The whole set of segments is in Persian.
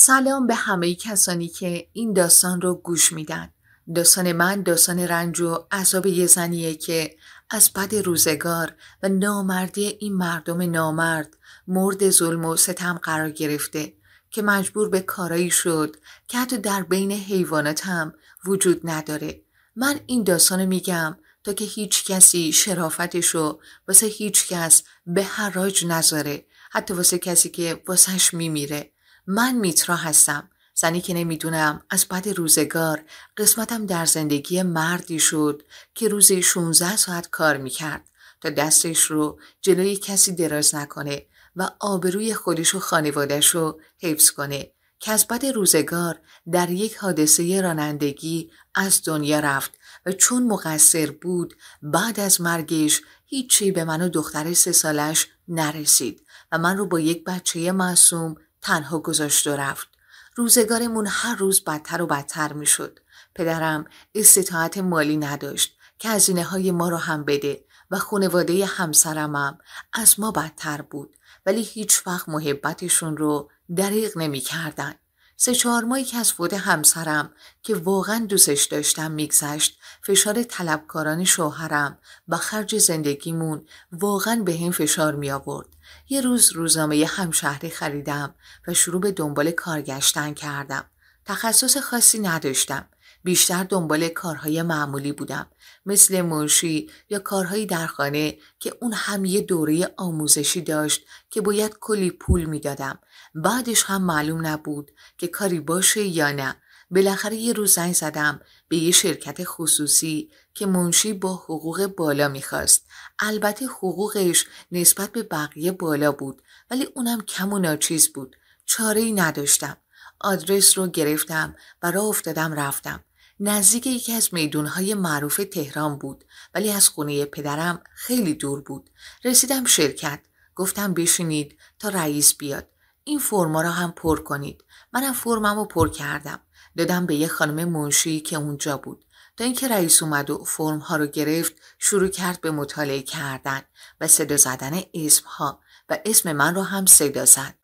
سلام به همه کسانی که این داستان رو گوش میدن. داستان من داستان رنج و عذاب یه زنیه که از بد روزگار و نامردی این مردم نامرد مرد ظلم و ستم قرار گرفته که مجبور به کارایی شد که حتی در بین حیوانات هم وجود نداره. من این داستان میگم تا که هیچ کسی شرافتشو واسه هیچ کس به حراج نذاره حتی واسه کسی که واسهش میمیره من میترا هستم زنی که نمیدونم از بعد روزگار قسمتم در زندگی مردی شد که روزی 16 ساعت کار میکرد تا دستش رو جلوی کسی دراز نکنه و آبروی خودش و خانوادش رو حفظ کنه که از بعد روزگار در یک حادثه رانندگی از دنیا رفت و چون مقصر بود بعد از مرگش هیچی به من و دختر سه سالش نرسید و من رو با یک بچه معصوم تنها گذاشت و رفت. روزگارمون هر روز بدتر و بدتر میشد. پدرم استطاعت مالی نداشت که هزینه های ما رو هم بده و خانواده همسرمم از ما بدتر بود ولی هیچ وقت محبتشون رو دریغ نمی کردن. سه چهار ماهی که از فوت همسرم که واقعا دوستش داشتم میگذشت فشار طلبکاران شوهرم و خرج زندگیمون واقعا به این فشار می آورد یه روز روزنامه همشهری خریدم و شروع به دنبال کارگشتن کردم. تخصص خاصی نداشتم. بیشتر دنبال کارهای معمولی بودم مثل منشی یا کارهایی در خانه که اون هم یه دوره آموزشی داشت که باید کلی پول میدادم بعدش هم معلوم نبود که کاری باشه یا نه بالاخره یه روز زنگ زدم به یه شرکت خصوصی که منشی با حقوق بالا میخواست البته حقوقش نسبت به بقیه بالا بود ولی اونم کم و ناچیز بود چاره ای نداشتم آدرس رو گرفتم و راه افتادم رفتم نزدیک یکی از میدونهای معروف تهران بود ولی از خونه پدرم خیلی دور بود رسیدم شرکت گفتم بشینید تا رئیس بیاد این فرما را هم پر کنید منم فرمم رو پر کردم دادم به یه خانم منشی که اونجا بود تا اینکه رئیس اومد و فرم ها رو گرفت شروع کرد به مطالعه کردن و صدا زدن اسم ها و اسم من رو هم صدا زد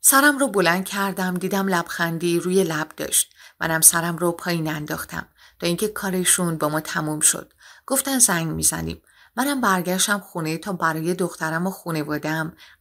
سرم رو بلند کردم دیدم لبخندی روی لب داشت منم سرم رو پایین انداختم تا اینکه کارشون با ما تموم شد گفتن زنگ میزنیم منم برگشتم خونه تا برای دخترم و خونه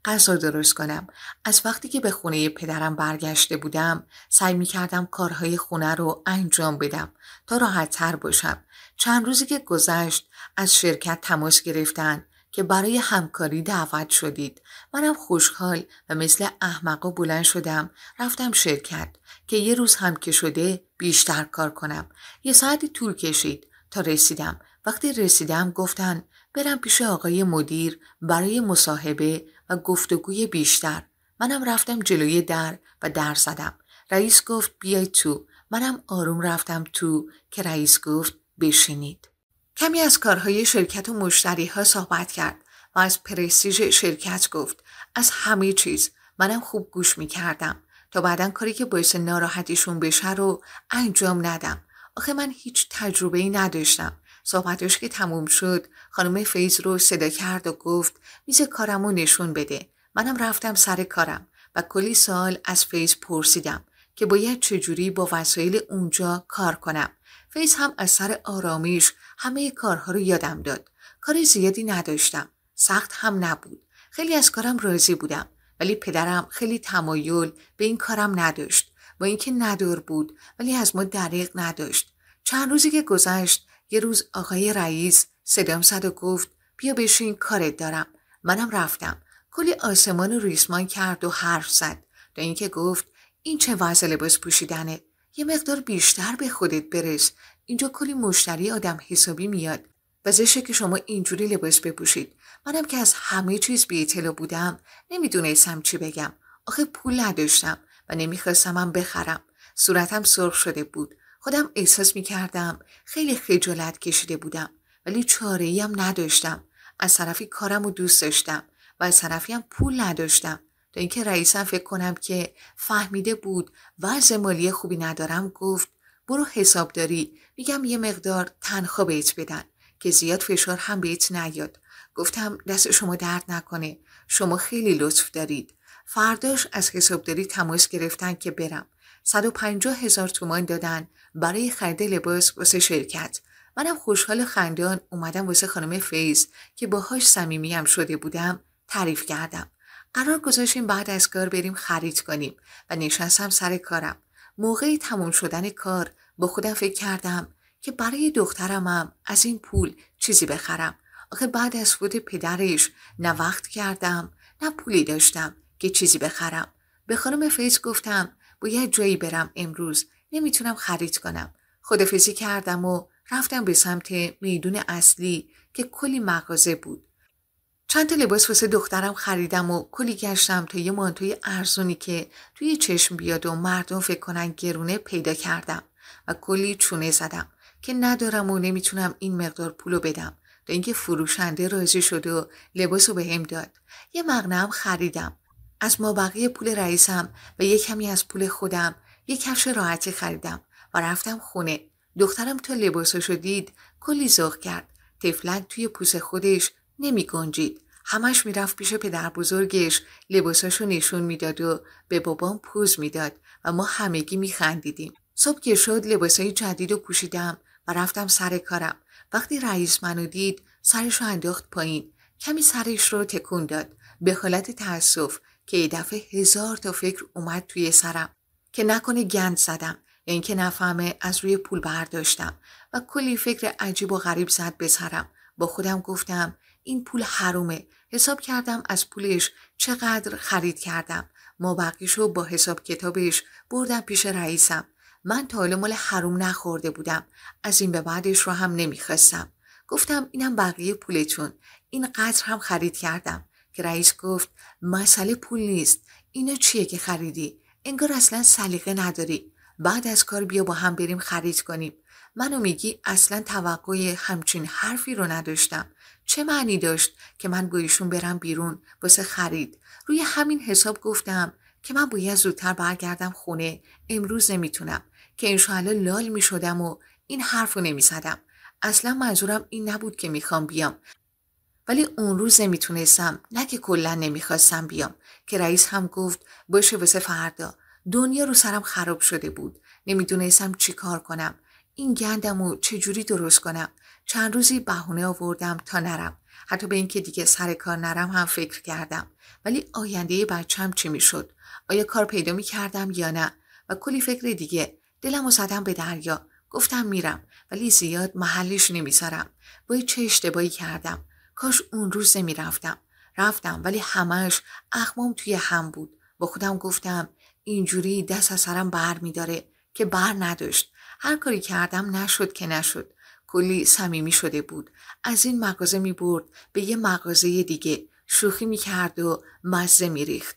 غذا درست کنم از وقتی که به خونه پدرم برگشته بودم سعی می کردم کارهای خونه رو انجام بدم تا راحت تر باشم چند روزی که گذشت از شرکت تماس گرفتن که برای همکاری دعوت شدید منم خوشحال و مثل احمقا بلند شدم رفتم شرکت که یه روز هم که شده بیشتر کار کنم یه ساعتی طول کشید تا رسیدم وقتی رسیدم گفتن برم پیش آقای مدیر برای مصاحبه و گفتگوی بیشتر منم رفتم جلوی در و در زدم رئیس گفت بیای تو منم آروم رفتم تو که رئیس گفت بشینید کمی از کارهای شرکت و مشتری ها صحبت کرد و از پرستیژ شرکت گفت از همه چیز منم خوب گوش می کردم تا بعدا کاری که باعث ناراحتیشون بشه رو انجام ندم آخه من هیچ تجربه ای نداشتم صحبتش که تموم شد خانم فیز رو صدا کرد و گفت میز رو نشون بده منم رفتم سر کارم و کلی سال از فیز پرسیدم که باید چجوری با وسایل اونجا کار کنم فیز هم از سر آرامیش همه کارها رو یادم داد کار زیادی نداشتم سخت هم نبود خیلی از کارم راضی بودم ولی پدرم خیلی تمایل به این کارم نداشت با اینکه ندار بود ولی از ما دریق نداشت چند روزی که گذشت یه روز آقای رئیس صدام صد و گفت بیا بشین کارت دارم منم رفتم کلی آسمان و ریسمان کرد و حرف زد تا اینکه گفت این چه وضع لباس پوشیدنه یه مقدار بیشتر به خودت برس اینجا کلی مشتری آدم حسابی میاد و زشه که شما اینجوری لباس بپوشید منم که از همه چیز بی اطلاع بودم نمیدونستم چی بگم آخه پول نداشتم و نمیخواستم بخرم صورتم سرخ شده بود خودم احساس می کردم خیلی خجالت کشیده بودم ولی چاره هم نداشتم از طرفی کارم رو دوست داشتم و از طرفی هم پول نداشتم تا اینکه رئیسم فکر کنم که فهمیده بود وضع مالی خوبی ندارم گفت برو حسابداری میگم یه مقدار تنخوا بهت بدن که زیاد فشار هم بهت نیاد گفتم دست شما درد نکنه شما خیلی لطف دارید فرداش از حسابداری تماس گرفتن که برم 150 هزار تومان دادن برای خرید لباس واسه شرکت منم خوشحال خندان اومدم واسه خانم فیز که باهاش هم شده بودم تعریف کردم قرار گذاشتیم بعد از کار بریم خرید کنیم و نشستم سر کارم موقع تموم شدن کار با خودم فکر کردم که برای دخترمم از این پول چیزی بخرم آخه بعد از فوت پدرش نه وقت کردم نه پولی داشتم که چیزی بخرم به خانم فیز گفتم باید جایی برم امروز نمیتونم خرید کنم خدافزی کردم و رفتم به سمت میدون اصلی که کلی مغازه بود چند تا لباس واسه دخترم خریدم و کلی گشتم تا یه مانتوی ارزونی که توی چشم بیاد و مردم فکر کنن گرونه پیدا کردم و کلی چونه زدم که ندارم و نمیتونم این مقدار پولو بدم تا اینکه فروشنده راضی شد و لباس رو بهم داد یه مغنم خریدم از مابقی پول رئیسم و یک کمی از پول خودم یک کفش راحتی خریدم و رفتم خونه دخترم تا لباساشو دید کلی ذوق کرد تفلک توی پوس خودش نمی گنجید همش میرفت پیش پدر بزرگش لباساشو نشون میداد و به بابام پوز میداد و ما همگی میخندیدیم صبح که شد لباسای جدید و پوشیدم و رفتم سر کارم وقتی رئیس منو دید سرش انداخت پایین کمی سرش رو تکون داد به حالت تأسف که دفعه هزار تا فکر اومد توی سرم که نکنه گند زدم یا یعنی اینکه نفهمه از روی پول برداشتم و کلی فکر عجیب و غریب زد به سرم با خودم گفتم این پول حرومه حساب کردم از پولش چقدر خرید کردم ما رو با حساب کتابش بردم پیش رئیسم من تا حالا مال حروم نخورده بودم از این به بعدش رو هم نمیخواستم گفتم اینم بقیه پولتون این قدر هم خرید کردم که رئیس گفت مسئله پول نیست اینا چیه که خریدی انگار اصلا سلیقه نداری بعد از کار بیا با هم بریم خرید کنیم منو میگی اصلا توقع همچین حرفی رو نداشتم چه معنی داشت که من با ایشون برم بیرون واسه خرید روی همین حساب گفتم که من باید زودتر برگردم خونه امروز نمیتونم که انشاءالله لال میشدم و این حرف رو نمیزدم اصلا منظورم این نبود که میخوام بیام ولی اون روز نمیتونستم نه که کلا نمیخواستم بیام که رئیس هم گفت باشه واسه فردا دنیا رو سرم خراب شده بود نمیدونستم چی کار کنم این گندم و چجوری درست کنم چند روزی بهونه آوردم تا نرم حتی به اینکه دیگه سر کار نرم هم فکر کردم ولی آینده بچم چی میشد آیا کار پیدا میکردم یا نه و کلی فکر دیگه دلم و زدم به دریا گفتم میرم ولی زیاد محلش نمیذارم با چه اشتباهی کردم کاش اون روز میرفتم رفتم ولی همش اخمام توی هم بود با خودم گفتم اینجوری دست از سرم بر داره که بر نداشت هر کاری کردم نشد که نشد کلی صمیمی شده بود از این مغازه می برد به یه مغازه دیگه شوخی می کرد و مزه می ریخت.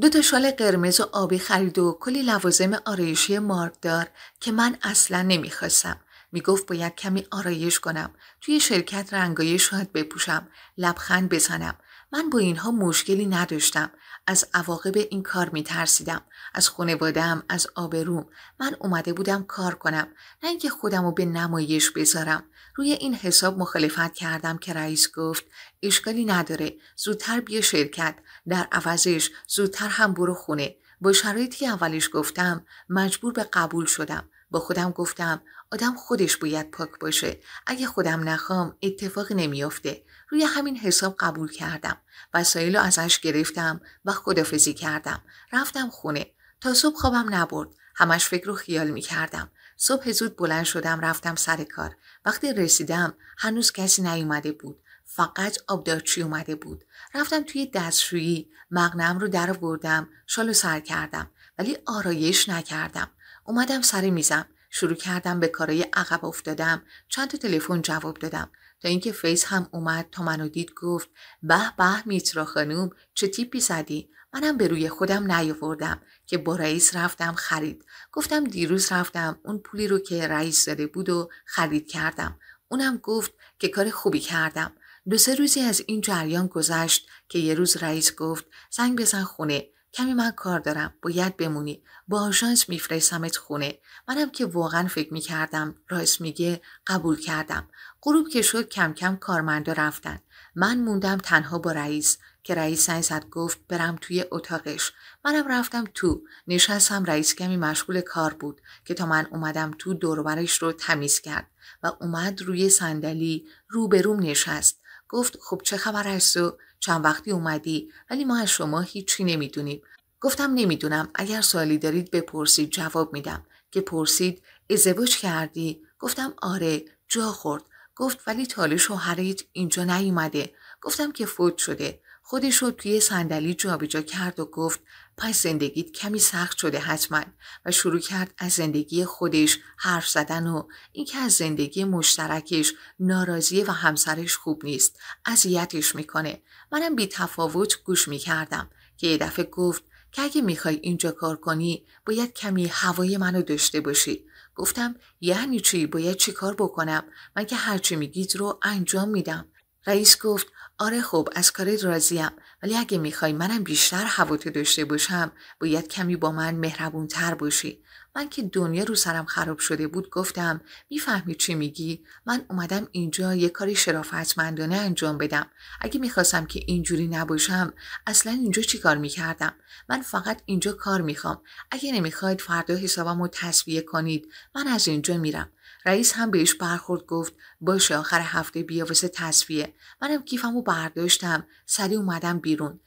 دو تا شال قرمز و آبی خرید و کلی لوازم آرایشی مارکدار که من اصلا نمیخواستم. میگفت باید کمی آرایش کنم توی شرکت رنگای شاد بپوشم لبخند بزنم من با اینها مشکلی نداشتم از عواقب این کار میترسیدم از خانوادهام از آبروم من اومده بودم کار کنم نه اینکه خودم رو به نمایش بذارم روی این حساب مخالفت کردم که رئیس گفت اشکالی نداره زودتر بیا شرکت در عوضش زودتر هم برو خونه با شرایطی اولش گفتم مجبور به قبول شدم با خودم گفتم آدم خودش باید پاک باشه اگه خودم نخوام اتفاق نمیافته روی همین حساب قبول کردم وسایل رو ازش گرفتم و خدافزی کردم رفتم خونه تا صبح خوابم نبرد همش فکر و خیال میکردم صبح زود بلند شدم رفتم سر کار وقتی رسیدم هنوز کسی نیومده بود فقط آبدارچی اومده بود رفتم توی دستشویی مغنم رو در بردم شال و سر کردم ولی آرایش نکردم اومدم سر میزم شروع کردم به کارای عقب افتادم چند تا تلفن جواب دادم تا اینکه فیس هم اومد تا منو دید گفت به به میترا خانوم چه تیپی زدی منم به روی خودم نیاوردم که با رئیس رفتم خرید گفتم دیروز رفتم اون پولی رو که رئیس داده بود و خرید کردم اونم گفت که کار خوبی کردم دو سه روزی از این جریان گذشت که یه روز رئیس گفت زنگ بزن خونه کمی من کار دارم باید بمونی با آژانس میفرستمت خونه منم که واقعا فکر میکردم رایس میگه قبول کردم غروب که شد کم کم کارمندا رفتن من موندم تنها با رئیس که رئیس زنگ گفت برم توی اتاقش منم رفتم تو نشستم رئیس کمی مشغول کار بود که تا من اومدم تو دوربرش رو تمیز کرد و اومد روی صندلی روبروم نشست گفت خب چه خبر هستو؟ چند وقتی اومدی ولی ما از شما هیچی نمیدونیم گفتم نمیدونم اگر سوالی دارید بپرسید جواب میدم که پرسید ازدواج کردی گفتم آره جا خورد گفت ولی تاله شوهرت اینجا نیومده گفتم که فوت شده خودش رو توی صندلی جابجا کرد و گفت پس زندگیت کمی سخت شده حتما و شروع کرد از زندگی خودش حرف زدن و اینکه از زندگی مشترکش ناراضیه و همسرش خوب نیست اذیتش میکنه منم بی تفاوت گوش میکردم که یه دفعه گفت که اگه میخوای اینجا کار کنی باید کمی هوای منو داشته باشی گفتم یعنی چی باید چی کار بکنم من که هرچی میگید رو انجام میدم رئیس گفت آره خب از کارت راضیم ولی اگه میخوای منم بیشتر هواتو داشته باشم باید کمی با من مهربون تر باشی من که دنیا رو سرم خراب شده بود گفتم میفهمی چی میگی من اومدم اینجا یه کاری شرافتمندانه انجام بدم اگه میخواستم که اینجوری نباشم اصلا اینجا چی کار میکردم من فقط اینجا کار میخوام اگه نمیخواید فردا حسابم رو تصویه کنید من از اینجا میرم رئیس هم بهش برخورد گفت باشه آخر هفته بیا واسه تصفیه منم کیفمو برداشتم سری اومدم بیرون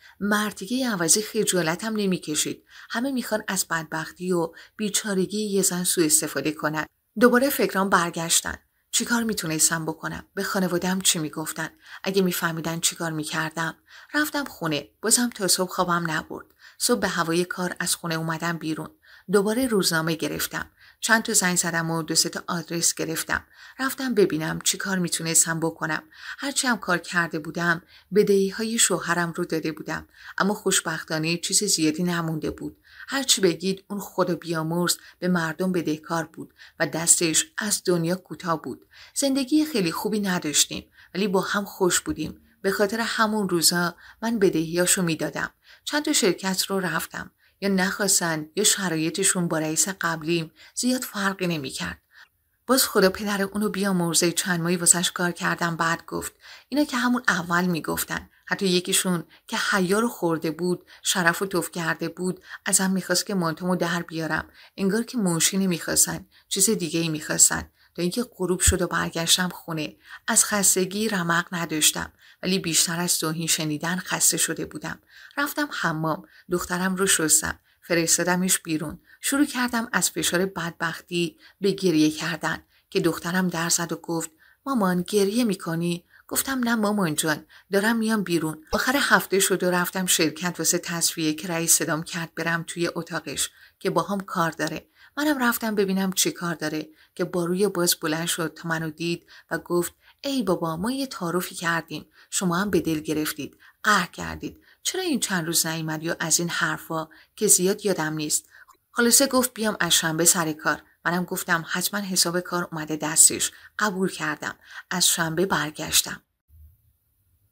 یه عوضی خجالتم نمیکشید همه میخوان از بدبختی و بیچارگی یه زن سو استفاده کنن دوباره فکرام برگشتن چیکار میتونستم بکنم به خانوادم چی میگفتن اگه میفهمیدن چیکار میکردم رفتم خونه بازم تا صبح خوابم نبرد صبح به هوای کار از خونه اومدم بیرون دوباره روزنامه گرفتم چند تا زنگ زدم و دو تا آدرس گرفتم رفتم ببینم چی کار میتونستم بکنم هرچی هم کار کرده بودم بدهی های شوهرم رو داده بودم اما خوشبختانه چیز زیادی نمونده بود هرچی بگید اون خدا بیامرز به مردم بدهکار بود و دستش از دنیا کوتاه بود زندگی خیلی خوبی نداشتیم ولی با هم خوش بودیم به خاطر همون روزا من بدهیاشو میدادم چند تا شرکت رو رفتم یا نخواستن یا شرایطشون با رئیس قبلیم زیاد فرقی نمیکرد باز خدا پدر اونو مرزه چند ماهی واسش کار کردم بعد گفت اینا که همون اول میگفتن حتی یکیشون که حیا خورده بود شرف و توف کرده بود ازم میخواست که مانتومو در بیارم انگار که منشی نمیخواستن، چیز دیگه ای میخواستن تا اینکه غروب شد و برگشتم خونه از خستگی رمق نداشتم ولی بیشتر از توهین شنیدن خسته شده بودم رفتم حمام دخترم رو شستم فرستادمش بیرون شروع کردم از فشار بدبختی به گریه کردن که دخترم در زد و گفت مامان گریه میکنی گفتم نه مامان جان دارم میام بیرون آخر هفته شد و رفتم شرکت واسه تصفیه که رئیس صدام کرد برم توی اتاقش که با هم کار داره منم رفتم ببینم چی کار داره که با روی باز بلند شد تا منو دید و گفت ای بابا ما یه تعارفی کردیم شما هم به دل گرفتید قهر کردید چرا این چند روز نیومدی یا از این حرفا که زیاد یادم نیست خلاصه گفت بیام از شنبه سر کار منم گفتم حتما حساب کار اومده دستش قبول کردم از شنبه برگشتم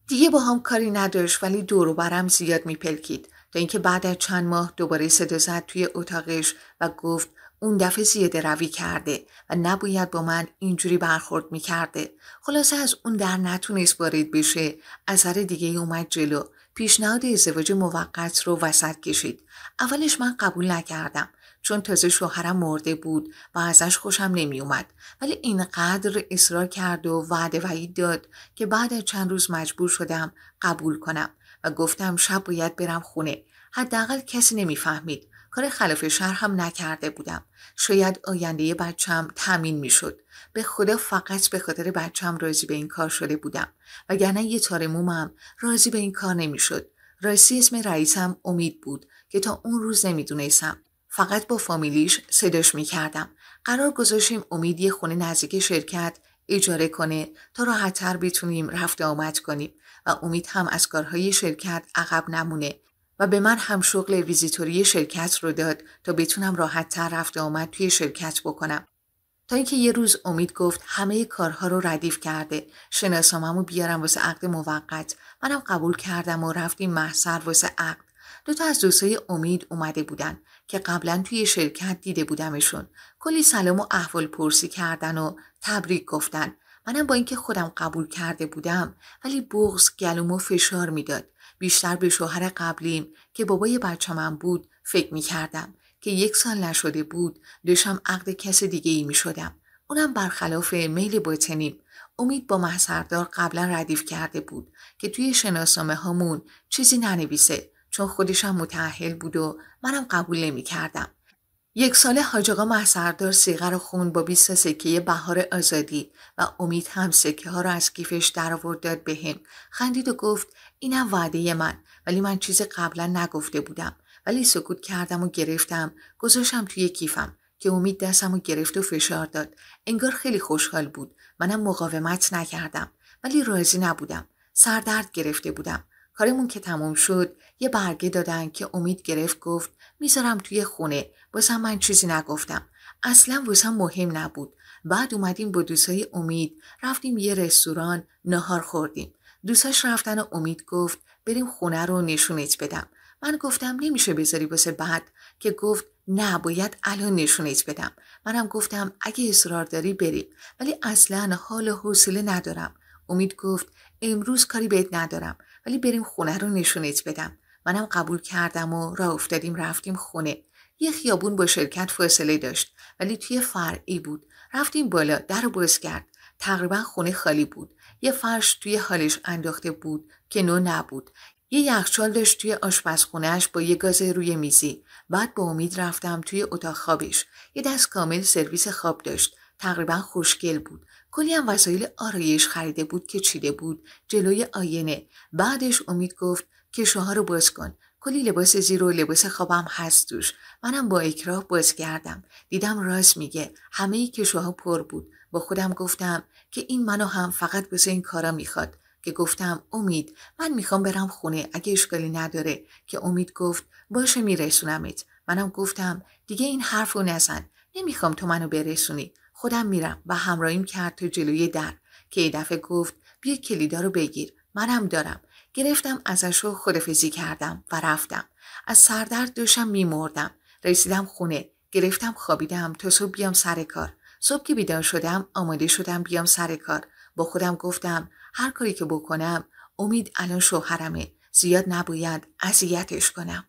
دیگه با هم کاری نداشت ولی دور برم زیاد میپلکید تا اینکه بعد از چند ماه دوباره صدا زد توی اتاقش و گفت اون دفعه زیاده روی کرده و نباید با من اینجوری برخورد میکرده خلاصه از اون در نتونست وارد بشه اثر دیگه اومد جلو پیشنهاد ازدواج موقت رو وسط کشید اولش من قبول نکردم چون تازه شوهرم مرده بود و ازش خوشم اومد ولی اینقدر اصرار کرد و وعده وعید داد که بعد از چند روز مجبور شدم قبول کنم و گفتم شب باید برم خونه حداقل کسی نمیفهمید کار خلاف شهر هم نکرده بودم شاید آینده بچم تمین شد. به خدا فقط به خاطر بچم راضی به این کار شده بودم وگرنه یه تار مومم راضی به این کار نمیشد راستی اسم رئیسم امید بود که تا اون روز دونستم. فقط با فامیلیش صداش کردم. قرار گذاشیم امید یه خونه نزدیک شرکت اجاره کنه تا راحتتر بتونیم رفت آمد کنیم و امید هم از کارهای شرکت عقب نمونه و به من هم شغل ویزیتوری شرکت رو داد تا بتونم راحت تر رفت آمد توی شرکت بکنم. تا اینکه یه روز امید گفت همه کارها رو ردیف کرده شناسامم بیارم واسه عقد موقت منم قبول کردم و رفتیم محصر واسه عقد دوتا از دوستای امید اومده بودن که قبلا توی شرکت دیده بودمشون کلی سلام و احوال پرسی کردن و تبریک گفتن منم با اینکه خودم قبول کرده بودم ولی بغز گلومو فشار میداد بیشتر به شوهر قبلیم که بابای من بود فکر می کردم که یک سال نشده بود داشتم عقد کس دیگه ای می شدم. اونم برخلاف میل باطنیم امید با محسردار قبلا ردیف کرده بود که توی شناسنامه هامون چیزی ننویسه چون خودشم متعهل بود و منم قبول نمی کردم. یک ساله حاج آقا محسردار سیغه رو خون با 20 سکه بهار آزادی و امید هم سکه ها رو از کیفش درآورد داد به خندید و گفت اینم وعده من ولی من چیز قبلا نگفته بودم ولی سکوت کردم و گرفتم گذاشتم توی کیفم که امید دستم و گرفت و فشار داد انگار خیلی خوشحال بود منم مقاومت نکردم ولی راضی نبودم سردرد گرفته بودم کارمون که تموم شد یه برگه دادن که امید گرفت گفت میذارم توی خونه بازم من چیزی نگفتم اصلا واسم مهم نبود بعد اومدیم با دوستای امید رفتیم یه رستوران نهار خوردیم دوستاش رفتن و امید گفت بریم خونه رو نشونت بدم من گفتم نمیشه بذاری بسه بعد که گفت نه باید الان نشونت بدم منم گفتم اگه اصرار داری بریم ولی اصلا حال و حوصله ندارم امید گفت امروز کاری بهت ندارم ولی بریم خونه رو نشونت بدم منم قبول کردم و راه افتادیم رفتیم خونه یه خیابون با شرکت فاصله داشت ولی توی فرعی بود رفتیم بالا در رو باز کرد تقریبا خونه خالی بود یه فرش توی حالش انداخته بود که نو نبود یه یخچال داشت توی آشپزخونهش با یه گاز روی میزی بعد با امید رفتم توی اتاق خوابش یه دست کامل سرویس خواب داشت تقریبا خوشگل بود کلی هم وسایل آرایش خریده بود که چیده بود جلوی آینه بعدش امید گفت کشوها رو باز کن کلی لباس زیر و لباس خوابم هست دوش منم با اکراه باز کردم دیدم راست میگه همه کشوها پر بود با خودم گفتم که این منو هم فقط بسه این کارا میخواد که گفتم امید من میخوام برم خونه اگه اشکالی نداره که امید گفت باشه میرسونمت منم گفتم دیگه این رو نزن نمیخوام تو منو برسونی خودم میرم و همراهیم کرد تو جلوی در که یه دفعه گفت بیا کلیدا رو بگیر منم دارم گرفتم ازش رو خدافزی کردم و رفتم از سردرد دوشم میمردم رسیدم خونه گرفتم خوابیدم تا صبح بیام سر کار صبح که بیدار شدم آماده شدم بیام سر کار با خودم گفتم هر کاری که بکنم امید الان شوهرمه زیاد نباید اذیتش کنم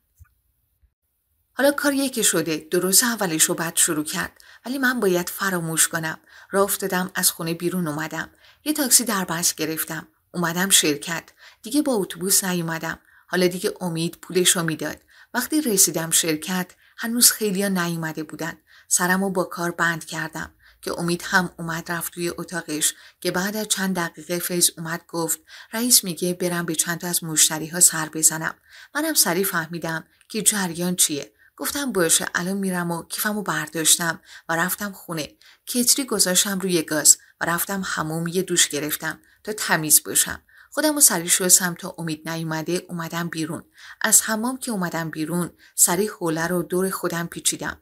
حالا کار یکی شده دو روز اولش رو بد شروع کرد ولی من باید فراموش کنم راه افتادم از خونه بیرون اومدم یه تاکسی در بس گرفتم اومدم شرکت دیگه با اتوبوس نیومدم حالا دیگه امید پولش رو میداد وقتی رسیدم شرکت هنوز خیلیا نیومده بودن سرم رو با کار بند کردم که امید هم اومد رفت توی اتاقش که بعد از چند دقیقه فیض اومد گفت رئیس میگه برم به چند تا از مشتری ها سر بزنم منم سریع فهمیدم که جریان چیه گفتم باشه الان میرم و کیفمو برداشتم و رفتم خونه کتری گذاشتم روی گاز و رفتم هموم یه دوش گرفتم تا تمیز باشم خودم رو سریع شستم تا امید نیومده اومدم بیرون از حمام که اومدم بیرون سریع حوله رو دور خودم پیچیدم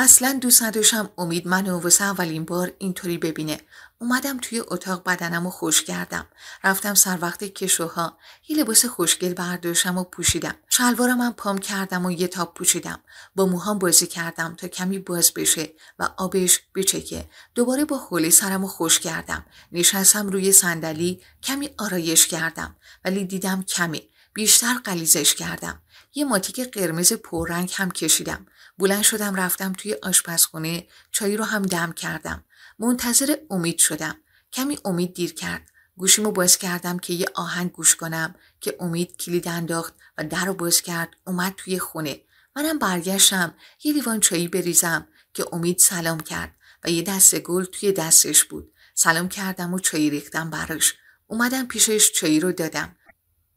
اصلا دوست نداشتم امید منو واسه اولین بار اینطوری ببینه اومدم توی اتاق بدنم و خوش کردم رفتم سر وقت کشوها یه لباس خوشگل برداشتم و پوشیدم شلوارم هم پام کردم و یه تاپ پوشیدم با موهام بازی کردم تا کمی باز بشه و آبش بچکه دوباره با خوله سرم و خوش کردم نشستم روی صندلی کمی آرایش کردم ولی دیدم کمی بیشتر قلیزش کردم یه ماتیک قرمز پررنگ هم کشیدم بلند شدم رفتم توی آشپزخونه چایی رو هم دم کردم منتظر امید شدم کمی امید دیر کرد گوشیمو باز کردم که یه آهنگ گوش کنم که امید کلید انداخت و در رو باز کرد اومد توی خونه منم برگشتم یه لیوان چایی بریزم که امید سلام کرد و یه دست گل توی دستش بود سلام کردم و چایی ریختم براش اومدم پیشش چایی رو دادم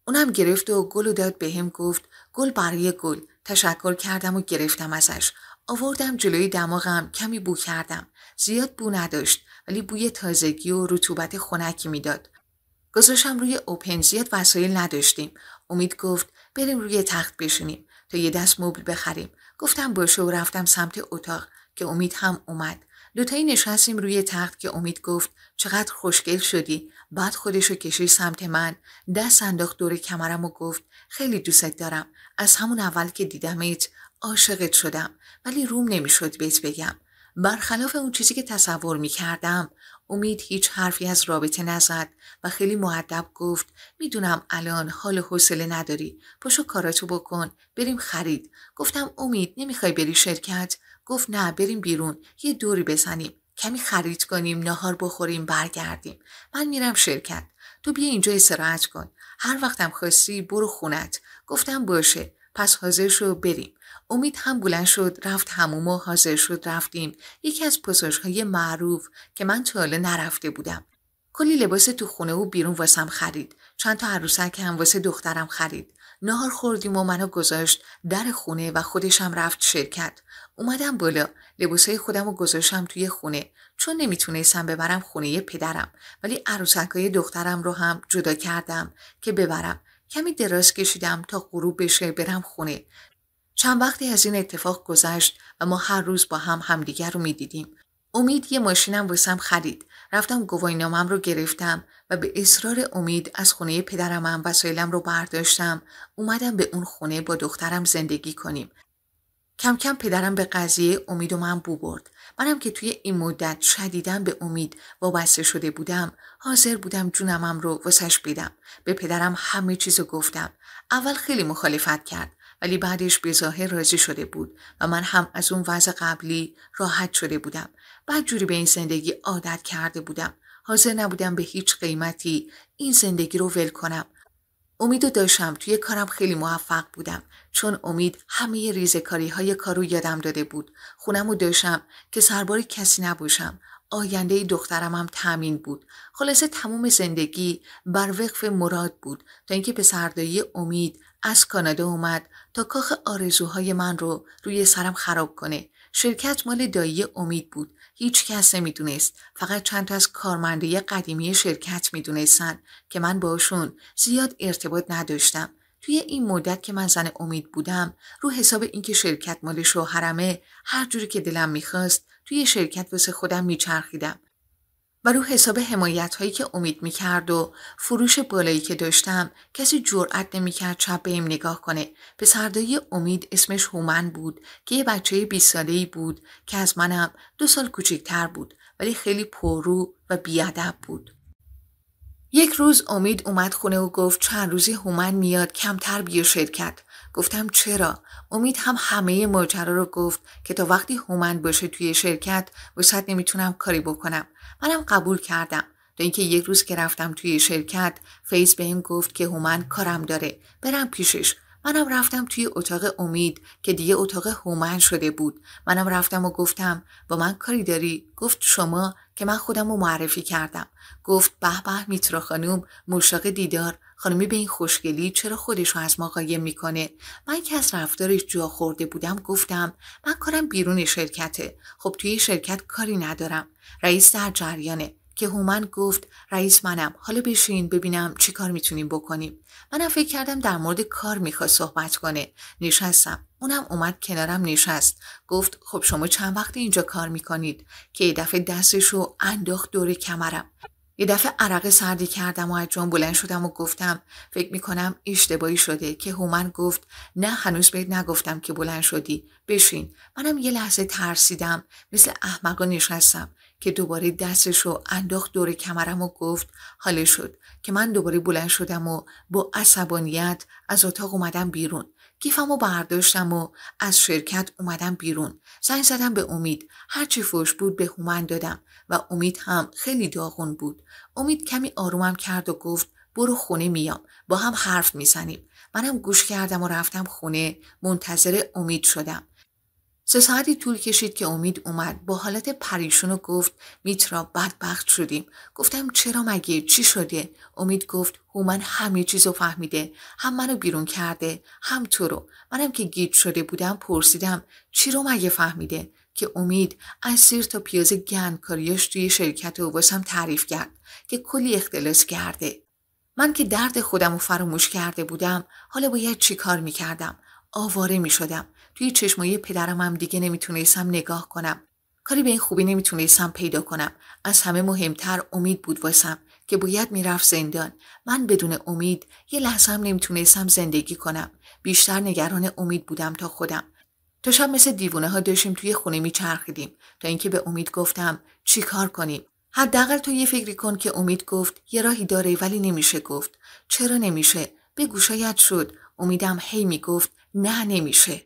اونم گرفت و گل و داد بهم گفت گل برای گل تشکر کردم و گرفتم ازش آوردم جلوی دماغم کمی بو کردم زیاد بو نداشت ولی بوی تازگی و رطوبت خنکی میداد گذاشتم روی اوپن زیاد وسایل نداشتیم امید گفت بریم روی تخت بشینیم تا یه دست مبل بخریم گفتم باشه و رفتم سمت اتاق که امید هم اومد دوتایی نشستیم روی تخت که امید گفت چقدر خوشگل شدی بعد خودشو کشید سمت من دست انداخت دور کمرم و گفت خیلی دوستت دارم از همون اول که دیدمت عاشقت شدم ولی روم نمیشد بهت بگم برخلاف اون چیزی که تصور میکردم امید هیچ حرفی از رابطه نزد و خیلی معدب گفت میدونم الان حال حوصله نداری پشو کاراتو بکن بریم خرید گفتم امید نمیخوای بری شرکت گفت نه بریم بیرون یه دوری بزنیم کمی خرید کنیم نهار بخوریم برگردیم من میرم شرکت تو بیا اینجا استراحت کن هر وقتم خواستی برو خونت گفتم باشه پس حاضر شو بریم امید هم بلند شد رفت هموم و حاضر شد رفتیم یکی از های معروف که من تا حالا نرفته بودم کلی لباس تو خونه و بیرون واسم خرید چند تا عروسک هم واسه دخترم خرید نهار خوردیم و منو گذاشت در خونه و خودشم رفت شرکت اومدم بالا لباسای خودم رو گذاشتم توی خونه چون نمیتونستم ببرم خونه پدرم ولی عروسکای دخترم رو هم جدا کردم که ببرم کمی دراز کشیدم تا غروب بشه برم خونه چند وقتی از این اتفاق گذشت و ما هر روز با هم همدیگر رو میدیدیم امید یه ماشینم واسم خرید رفتم گواینامم رو گرفتم و به اصرار امید از خونه پدرمم وسایلم رو برداشتم اومدم به اون خونه با دخترم زندگی کنیم کم کم پدرم به قضیه امید و من بو برد منم که توی این مدت شدیدم به امید وابسته شده بودم حاضر بودم جونمم رو وسش بدم به پدرم همه چیز رو گفتم اول خیلی مخالفت کرد ولی بعدش به ظاهر راضی شده بود و من هم از اون وضع قبلی راحت شده بودم جوری به این زندگی عادت کرده بودم حاضر نبودم به هیچ قیمتی این زندگی رو ول کنم امید داشتم توی کارم خیلی موفق بودم چون امید همه ریزکاری های کارو یادم داده بود خونم رو داشتم که سربار کسی نباشم آینده دخترم هم تامین بود خلاصه تمام زندگی بر وقف مراد بود تا اینکه سردایی امید از کانادا اومد تا کاخ آرزوهای من رو روی سرم خراب کنه شرکت مال دایی امید بود هیچ کس نمیدونست فقط چند تا از کارمنده قدیمی شرکت میدونستن که من باشون زیاد ارتباط نداشتم توی این مدت که من زن امید بودم رو حساب اینکه شرکت مال شوهرمه هر جوری که دلم میخواست توی شرکت واسه خودم میچرخیدم و رو حساب حمایت هایی که امید میکرد و فروش بالایی که داشتم کسی جرأت نمیکرد چپ بهم نگاه کنه پسردای امید اسمش هومن بود که یه بچه 20 ساله ای بود که از منم دو سال کوچکتر بود ولی خیلی پررو و بیادب بود یک روز امید اومد خونه و گفت چند روزی هومن میاد کمتر بیا شرکت گفتم چرا امید هم همه ماجرا رو گفت که تا وقتی هومن باشه توی شرکت وسط نمیتونم کاری بکنم منم قبول کردم تا اینکه یک روز که رفتم توی شرکت فیز به این گفت که هومن کارم داره برم پیشش منم رفتم توی اتاق امید که دیگه اتاق هومن شده بود منم رفتم و گفتم با من کاری داری گفت شما که من خودم رو معرفی کردم گفت به به میترا خانوم مشتاق دیدار خانمی به این خوشگلی چرا خودش رو از ما قایم میکنه من که از رفتارش جا خورده بودم گفتم من کارم بیرون شرکته خب توی شرکت کاری ندارم رئیس در جریانه که هومن گفت رئیس منم حالا بشین ببینم چی کار میتونیم بکنیم منم فکر کردم در مورد کار میخواد صحبت کنه نشستم اونم اومد کنارم نشست گفت خب شما چند وقت اینجا کار میکنید که دفعه دستشو انداخت دور کمرم یه دفعه عرق سردی کردم و از جان بلند شدم و گفتم فکر میکنم اشتباهی شده که هومن گفت نه هنوز بهت نگفتم که بلند شدی بشین منم یه لحظه ترسیدم مثل احمقا نشستم که دوباره دستشو انداخت دور کمرم و گفت حاله شد که من دوباره بلند شدم و با عصبانیت از اتاق اومدم بیرون و برداشتم و از شرکت اومدم بیرون زنگ زدم به امید هرچی فوش بود به هومن دادم و امید هم خیلی داغون بود امید کمی آرومم کرد و گفت برو خونه میام با هم حرف میزنیم منم گوش کردم و رفتم خونه منتظر امید شدم سه ساعتی طول کشید که امید اومد با حالت پریشون و گفت میترا بدبخت شدیم گفتم چرا مگه چی شده امید گفت من همه چیزو فهمیده هم منو بیرون کرده هم تو رو منم که گیج شده بودم پرسیدم چی رو مگه فهمیده که امید از سیر تا پیاز گندکاریاش توی شرکت اوباسم تعریف کرد که کلی اختلاس کرده من که درد خودم و فراموش کرده بودم حالا باید چی کار میکردم آواره میشدم. توی چشمای پدرم هم دیگه نمیتونستم نگاه کنم کاری به این خوبی نمیتونستم پیدا کنم از همه مهمتر امید بود واسم که باید میرفت زندان من بدون امید یه لحظه هم نمیتونستم زندگی کنم بیشتر نگران امید بودم تا خودم تا شب مثل دیوونه ها داشتیم توی خونه میچرخیدیم تا اینکه به امید گفتم چی کار کنیم حداقل تو یه فکری کن که امید گفت یه راهی داره ولی نمیشه گفت چرا نمیشه بگو شاید شد امیدم هی میگفت نه نمیشه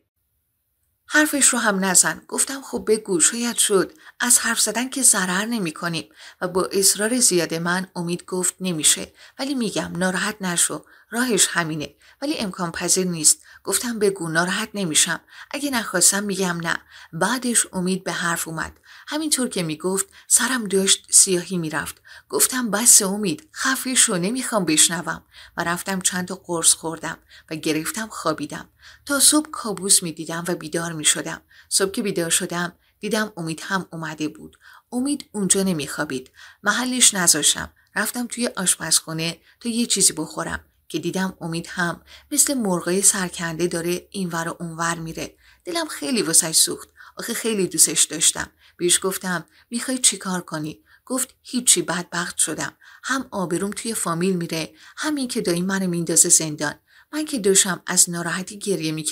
حرفش رو هم نزن گفتم خب بگو شاید شد از حرف زدن که ضرر نمی کنیم و با اصرار زیاد من امید گفت نمیشه ولی میگم ناراحت نشو راهش همینه ولی امکان پذیر نیست گفتم بگو ناراحت نمیشم اگه نخواستم میگم نه بعدش امید به حرف اومد همینطور که میگفت سرم داشت سیاهی میرفت گفتم بس امید خفی شو نمیخوام بشنوم و رفتم چند تا قرص خوردم و گرفتم خوابیدم تا صبح کابوس میدیدم و بیدار میشدم صبح که بیدار شدم دیدم امید هم اومده بود امید اونجا نمیخوابید محلش نزاشم. رفتم توی آشپزخونه تا یه چیزی بخورم که دیدم امید هم مثل مرغای سرکنده داره اینور و اونور میره دلم خیلی واسش سوخت آخه خیلی دوستش داشتم بیش گفتم میخوای چیکار کنی گفت هیچی بدبخت شدم هم آبروم توی فامیل میره همین که دایی منو میندازه زندان من که دوشم از ناراحتی گریه می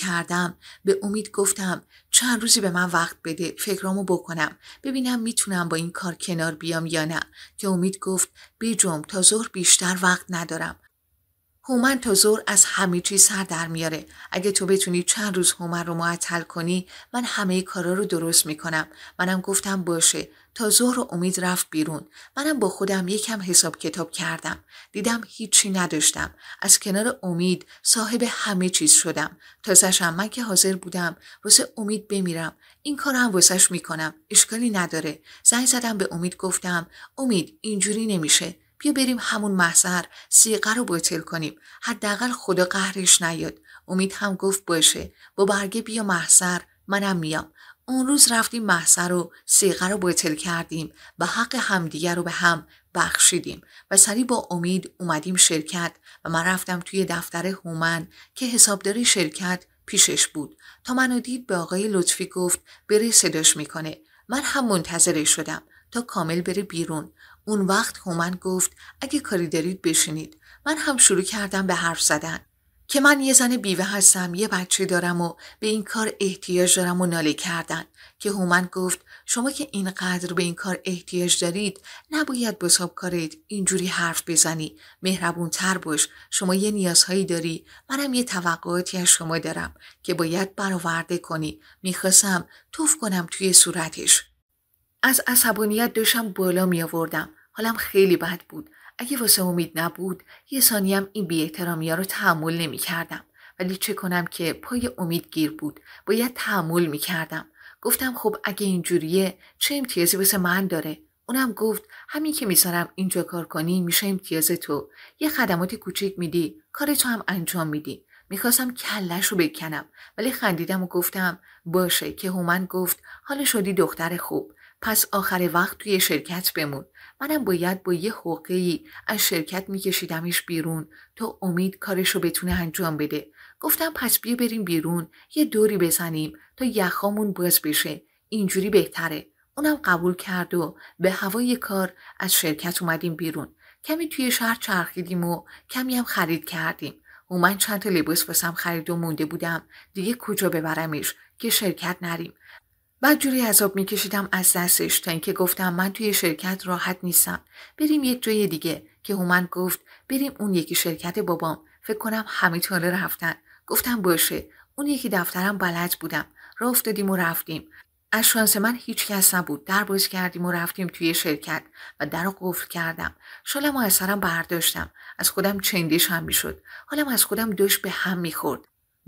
به امید گفتم چند روزی به من وقت بده فکرامو بکنم ببینم میتونم با این کار کنار بیام یا نه که امید گفت بیجم تا ظهر بیشتر وقت ندارم هومن تا زور از همه چیز سر در میاره اگه تو بتونی چند روز هومن رو معطل کنی من همه کارا رو درست میکنم منم گفتم باشه تا ظهر و امید رفت بیرون منم با خودم یکم حساب کتاب کردم دیدم هیچی نداشتم از کنار امید صاحب همه چیز شدم تازشم من که حاضر بودم واسه امید بمیرم این کار هم واسش میکنم اشکالی نداره زنگ زدم به امید گفتم امید اینجوری نمیشه بیا بریم همون محضر سیقه رو بوتل کنیم حداقل خدا قهرش نیاد امید هم گفت باشه با برگه بیا محضر منم میام اون روز رفتیم محضر و سیقه رو بوتل کردیم و حق همدیگه رو به هم بخشیدیم و سری با امید اومدیم شرکت و من رفتم توی دفتر هومن که حسابداری شرکت پیشش بود تا منو دید به آقای لطفی گفت بری صداش میکنه من هم منتظرش شدم تا کامل بره بیرون اون وقت هومن گفت اگه کاری دارید بشینید من هم شروع کردم به حرف زدن که من یه زن بیوه هستم یه بچه دارم و به این کار احتیاج دارم و ناله کردن که هومن گفت شما که اینقدر به این کار احتیاج دارید نباید با کارید اینجوری حرف بزنی مهربون تر باش شما یه نیازهایی داری منم یه توقعاتی از شما دارم که باید برآورده کنی میخواستم توف کنم توی صورتش از عصبانیت داشتم بالا می آوردم حالم خیلی بد بود اگه واسه امید نبود یه ثانیم این بی احترامی ها رو تحمل نمی کردم ولی چه کنم که پای امید گیر بود باید تحمل می کردم گفتم خب اگه اینجوریه چه امتیازی واسه من داره اونم گفت همین که میذارم اینجا کار کنی میشه امتیاز تو یه خدمات کوچیک میدی کار تو هم انجام میدی میخواستم کلش رو بکنم ولی خندیدم و گفتم باشه که هومن گفت حال شدی دختر خوب پس آخر وقت توی شرکت بمون منم باید با یه حقه از شرکت میکشیدمش بیرون تا امید کارشو بتونه انجام بده گفتم پس بیا بریم بیرون یه دوری بزنیم تا یخامون باز بشه اینجوری بهتره اونم قبول کرد و به هوای کار از شرکت اومدیم بیرون کمی توی شهر چرخیدیم و کمی هم خرید کردیم و من چند تا لباس واسم خرید و مونده بودم دیگه کجا ببرمش که شرکت نریم بعد جوری عذاب میکشیدم از دستش تا اینکه گفتم من توی شرکت راحت نیستم بریم یک جای دیگه که هومن گفت بریم اون یکی شرکت بابام فکر کنم همه تاله رفتن گفتم باشه اون یکی دفترم بلد بودم راه افتادیم و رفتیم از شانس من هیچ کس نبود در باز کردیم و رفتیم توی شرکت و در قفل کردم شالم و از سرم برداشتم از خودم چندش هم میشد حالم از خودم داشت به هم میخورد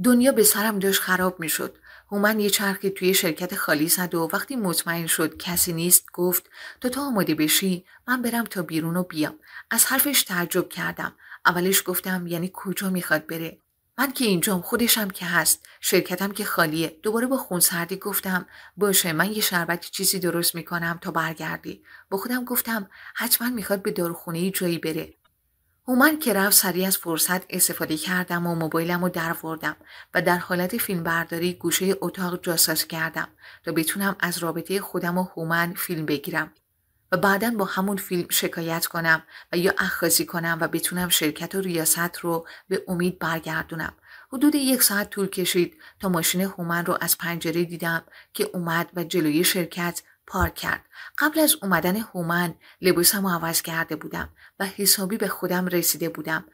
دنیا به سرم داشت خراب میشد هومن یه چرخی توی شرکت خالی زد و وقتی مطمئن شد کسی نیست گفت تو تا آماده بشی من برم تا بیرون و بیام از حرفش تعجب کردم اولش گفتم یعنی کجا میخواد بره من که اینجام خودشم که هست شرکتم که خالیه دوباره با خونسردی گفتم باشه من یه شربت چیزی درست میکنم تا برگردی با خودم گفتم حتما میخواد به داروخونه جایی بره هومن که رفت سریع از فرصت استفاده کردم و موبایلم رو دروردم و در حالت فیلمبرداری گوشه اتاق جاساس کردم تا بتونم از رابطه خودم و هومن فیلم بگیرم و بعدا با همون فیلم شکایت کنم و یا اخخازی کنم و بتونم شرکت و ریاست رو به امید برگردونم حدود یک ساعت طول کشید تا ماشین هومن رو از پنجره دیدم که اومد و جلوی شرکت پارک کرد قبل از اومدن هومن لباسم عوض کرده بودم و حسابی به خودم رسیده بودم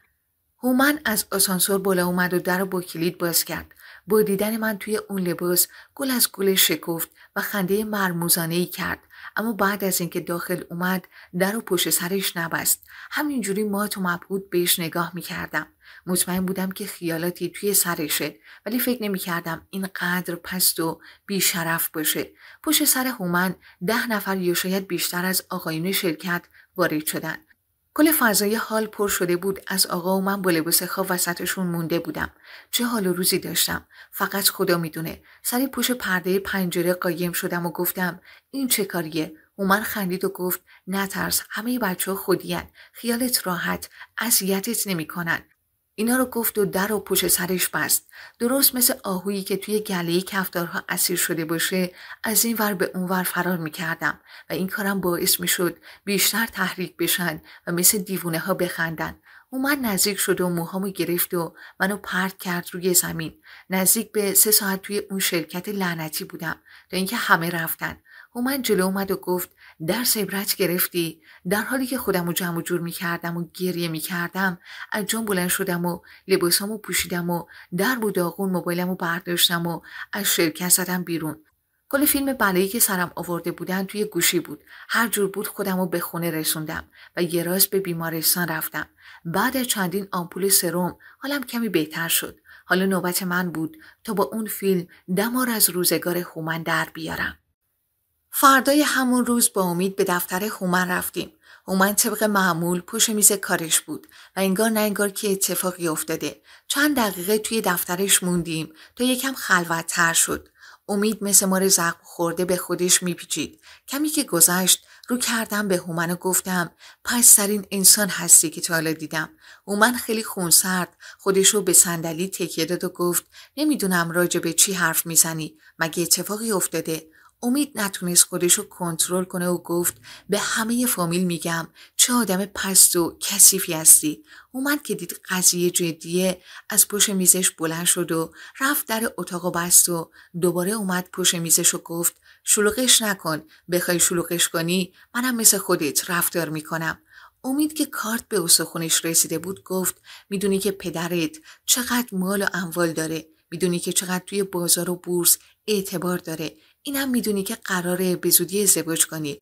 هومن از آسانسور بالا اومد و در با کلید باز کرد با دیدن من توی اون لباس گل از گل شکفت و خنده مرموزانه ای کرد اما بعد از اینکه داخل اومد در و پشت سرش نبست همینجوری ما تو مبهود بهش نگاه میکردم مطمئن بودم که خیالاتی توی سرشه ولی فکر نمی کردم قدر پست و بیشرف باشه. پشت سر هومن ده نفر یا شاید بیشتر از آقایون شرکت وارد شدن. کل فضای حال پر شده بود از آقا و من با لباس خواب وسطشون مونده بودم چه حال و روزی داشتم فقط خدا میدونه سری پوش پرده پنجره قایم شدم و گفتم این چه کاریه هومن خندید و گفت نترس همه بچه ها خیالت راحت اذیتت نمیکنن اینا رو گفت و در و پشت سرش بست درست مثل آهویی که توی گله کفتارها اسیر شده باشه از این ور به اون ور فرار میکردم و این کارم باعث میشد بیشتر تحریک بشن و مثل دیوونه ها بخندن من نزدیک شد و موهامو گرفت و منو پرت کرد روی زمین نزدیک به سه ساعت توی اون شرکت لعنتی بودم تا اینکه همه رفتن من جلو اومد و گفت درس عبرت گرفتی در حالی که خودم رو جمع و جور می کردم و گریه می کردم از جام بلند شدم و لباسامو پوشیدم و در و داغون موبایلمو برداشتم و از شرکت زدم بیرون کل فیلم بلایی که سرم آورده بودن توی گوشی بود هر جور بود خودم به خونه رسوندم و یه راست به بیمارستان رفتم بعد از چندین آمپول سرم حالم کمی بهتر شد حالا نوبت من بود تا با اون فیلم دمار از روزگار خومن در بیارم فردای همون روز با امید به دفتر هومن رفتیم. هومن طبق معمول پشت میز کارش بود و انگار نه انگار که اتفاقی افتاده. چند دقیقه توی دفترش موندیم تا یکم خلوتتر شد. امید مثل مار زخم خورده به خودش میپیچید. کمی که گذشت رو کردم به هومن و گفتم پس سرین انسان هستی که تا حالا دیدم. هومن خیلی خونسرد خودشو به صندلی تکیه داد و گفت نمیدونم راجع به چی حرف میزنی مگه اتفاقی افتاده امید نتونست خودش رو کنترل کنه و گفت به همه فامیل میگم چه آدم پست و کثیفی هستی اومد که دید قضیه جدیه از پشت میزش بلند شد و رفت در اتاق و بست و دوباره اومد پشت میزش و گفت شلوغش نکن بخوای شلوغش کنی منم مثل خودت رفتار میکنم امید که کارت به استخونش رسیده بود گفت میدونی که پدرت چقدر مال و اموال داره میدونی که چقدر توی بازار و بورس اعتبار داره اینم هم میدونی که قراره به زودی ازدواج کنی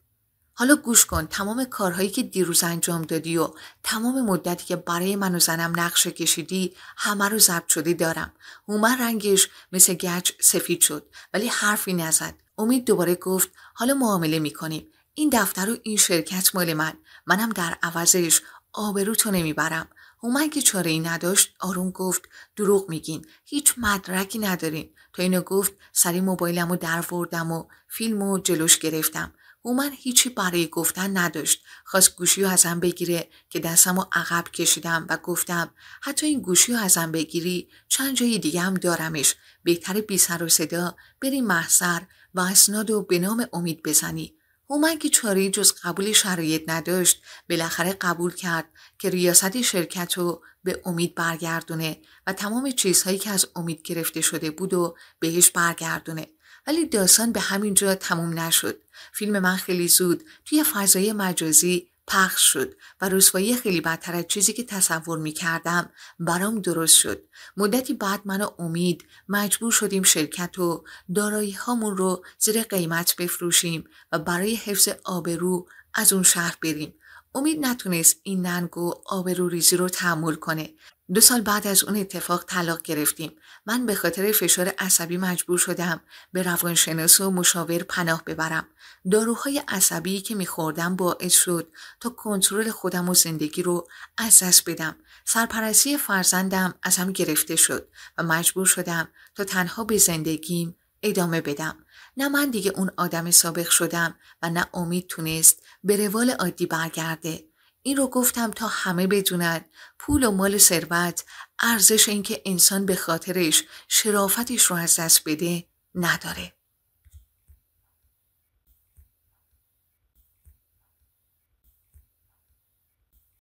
حالا گوش کن تمام کارهایی که دیروز انجام دادی و تمام مدتی که برای من و زنم نقشه کشیدی همه رو ضبط شده دارم هومن رنگش مثل گچ سفید شد ولی حرفی نزد امید دوباره گفت حالا معامله میکنیم این دفتر و این شرکت مال من منم در عوضش آبرو تو نمیبرم هومن که چاره ای نداشت آروم گفت دروغ میگین هیچ مدرکی ندارین تا اینو گفت سری موبایلمو دروردم و فیلمو جلوش گرفتم هومن هیچی برای گفتن نداشت خواست گوشی رو ازم بگیره که دستم رو عقب کشیدم و گفتم حتی این گوشی رو ازم بگیری چند جای دیگه هم دارمش بهتر بی سر و صدا بری محصر و اسناد و به نام امید بزنی هومن که چاره جز قبول شرایط نداشت بالاخره قبول کرد که ریاست شرکت رو به امید برگردونه و تمام چیزهایی که از امید گرفته شده بود و بهش برگردونه ولی داستان به همین جا تموم نشد فیلم من خیلی زود توی فضای مجازی پخش شد و رسوایی خیلی بدتر از چیزی که تصور می کردم برام درست شد. مدتی بعد من و امید مجبور شدیم شرکت و دارایی هامون رو زیر قیمت بفروشیم و برای حفظ آبرو از اون شهر بریم امید نتونست این ننگ و آبرو ریزی رو تحمل کنه. دو سال بعد از اون اتفاق طلاق گرفتیم. من به خاطر فشار عصبی مجبور شدم به روانشناس و مشاور پناه ببرم. داروهای عصبی که میخوردم باعث شد تا کنترل خودم و زندگی رو از دست بدم. سرپرستی فرزندم از هم گرفته شد و مجبور شدم تا تنها به زندگیم ادامه بدم. نه من دیگه اون آدم سابق شدم و نه امید تونست به روال عادی برگرده این رو گفتم تا همه بدونن پول و مال ثروت ارزش اینکه انسان به خاطرش شرافتش رو از دست بده نداره